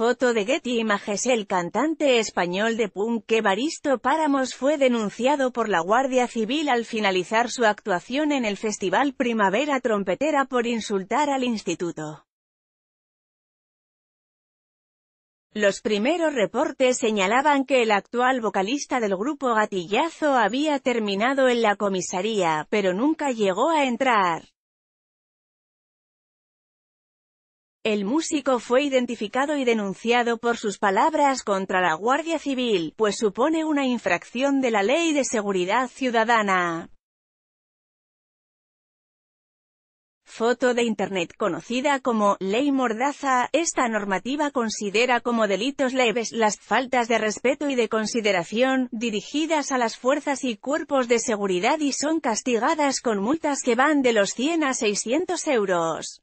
Foto de Getty Images El cantante español de punk Evaristo Páramos fue denunciado por la Guardia Civil al finalizar su actuación en el Festival Primavera Trompetera por insultar al instituto. Los primeros reportes señalaban que el actual vocalista del grupo Gatillazo había terminado en la comisaría, pero nunca llegó a entrar. El músico fue identificado y denunciado por sus palabras contra la Guardia Civil, pues supone una infracción de la Ley de Seguridad Ciudadana. Foto de Internet conocida como Ley Mordaza, esta normativa considera como delitos leves las faltas de respeto y de consideración dirigidas a las fuerzas y cuerpos de seguridad y son castigadas con multas que van de los 100 a 600 euros.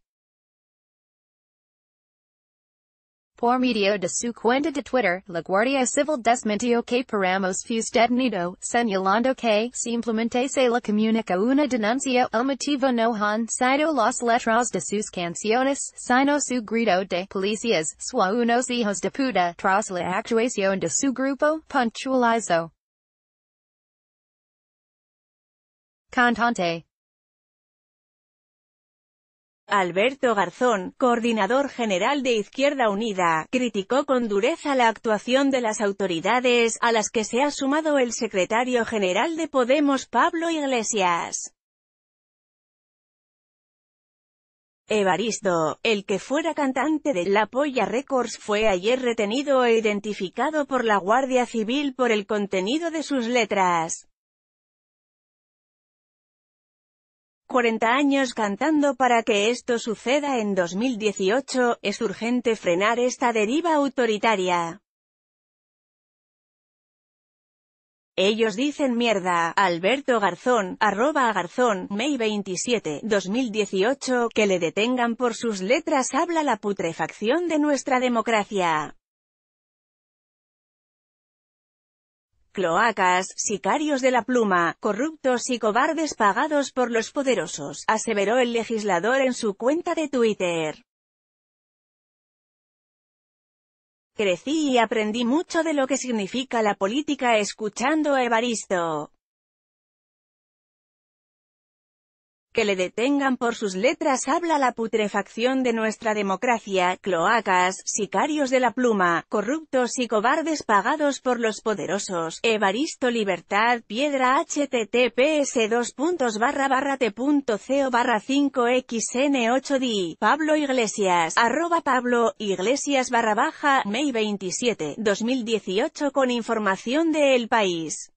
Por medio de su cuenta de Twitter, La Guardia Civil desmintió que paramos fuese detenido, señalando que simplemente se le comunica una denuncia el motivo no han sido las letras de sus canciones, sino su grito de policías, su unos hijos de puta, tras la actuación de su grupo, puntualizó. Cantante Alberto Garzón, coordinador general de Izquierda Unida, criticó con dureza la actuación de las autoridades, a las que se ha sumado el secretario general de Podemos Pablo Iglesias. Evaristo, el que fuera cantante de La Polla Records fue ayer retenido e identificado por la Guardia Civil por el contenido de sus letras. 40 años cantando para que esto suceda en 2018, es urgente frenar esta deriva autoritaria. Ellos dicen mierda, Alberto Garzón, arroba Garzón, May 27, 2018, que le detengan por sus letras habla la putrefacción de nuestra democracia. cloacas, sicarios de la pluma, corruptos y cobardes pagados por los poderosos, aseveró el legislador en su cuenta de Twitter. Crecí y aprendí mucho de lo que significa la política escuchando a Evaristo. que le detengan por sus letras habla la putrefacción de nuestra democracia, cloacas, sicarios de la pluma, corruptos y cobardes pagados por los poderosos, Evaristo Libertad, piedra https 2 tco barra 5xn8di, Pablo Iglesias, arroba Pablo, Iglesias barra baja, May 27, 2018 con información de El País.